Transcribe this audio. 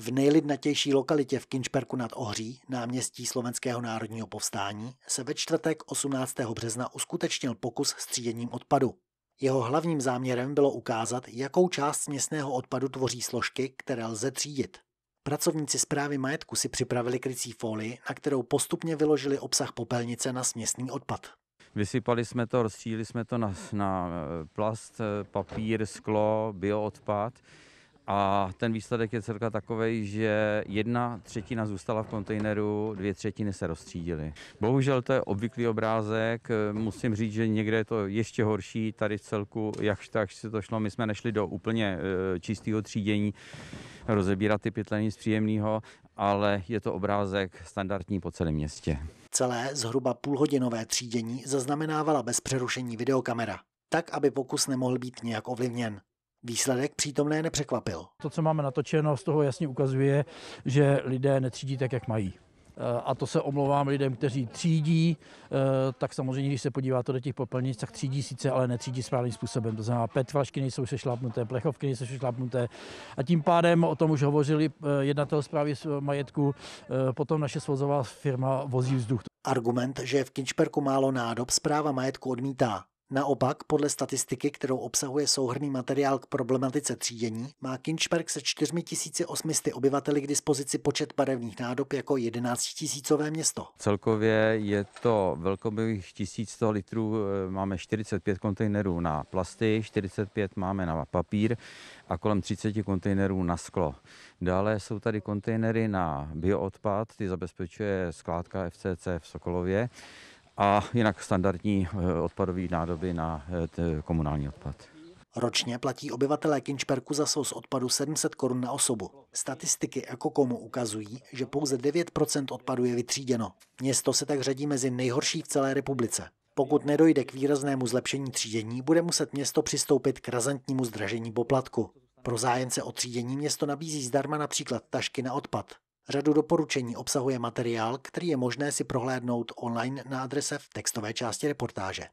V nejlidnatější lokalitě v Kinčperku nad Ohří, náměstí Slovenského národního povstání, se ve čtvrtek 18. března uskutečnil pokus s tříděním odpadu. Jeho hlavním záměrem bylo ukázat, jakou část směsného odpadu tvoří složky, které lze třídit. Pracovníci zprávy majetku si připravili krycí folii, na kterou postupně vyložili obsah popelnice na směsný odpad. Vysypali jsme to, rozstřílili jsme to na, na eh, plast, eh, papír, sklo, bioodpad. A ten výsledek je celka takový, že jedna třetina zůstala v kontejneru, dvě třetiny se rozstřídily. Bohužel to je obvyklý obrázek. Musím říct, že někde je to ještě horší. Tady v celku, jakž tak se to šlo, my jsme nešli do úplně e, čistého třídění, rozebírat ty pytle z příjemného, ale je to obrázek standardní po celém městě. Celé zhruba půlhodinové třídění zaznamenávala bez přerušení videokamera, tak aby pokus nemohl být nějak ovlivněn. Výsledek přítomné nepřekvapil. To, co máme natočeno, z toho jasně ukazuje, že lidé netřídí tak, jak mají. Eh, a to se omlouvám lidem, kteří třídí, eh, tak samozřejmě, když se podíváte do těch popelnic, tak třídí sice, ale netřídí správným způsobem. To znamená, PET flašky nejsou sešlápnuté, plechovky nejsou sešlápnuté. A tím pádem o tom už hovořili eh, jednatel zprávy majetku, potom naše svozová firma vozí vzduch. Argument, že je v Kinčperku málo nádob, zpráva majetku odmítá. Naopak, podle statistiky, kterou obsahuje souhrný materiál k problematice třídění, má Kinchberg se 4800 obyvateli k dispozici počet barevných nádob jako 11 tisícové město. Celkově je to velkobyvých 1100 litrů, eh, máme 45 kontejnerů na plasty, 45 máme na papír a kolem 30 kontejnerů na sklo. Dále jsou tady kontejnery na bioodpad, ty zabezpečuje skládka FCC v Sokolově a jinak standardní eh, odpadové nádoby na eh, komunální odpad. Ročně platí obyvatelé Kinčperku za sous odpadu 700 korun na osobu. Statistiky Ekokomu ukazují, že pouze 9% odpadu je vytříděno. Město se tak řadí mezi nejhorší v celé republice. Pokud nedojde k výraznému zlepšení třídění, bude muset město přistoupit k razantnímu zdražení poplatku. Pro zájemce o třídění město nabízí zdarma například tašky na odpad. Řadu doporučení obsahuje materiál, který je možné si prohlédnout online na adrese v textové části reportáže.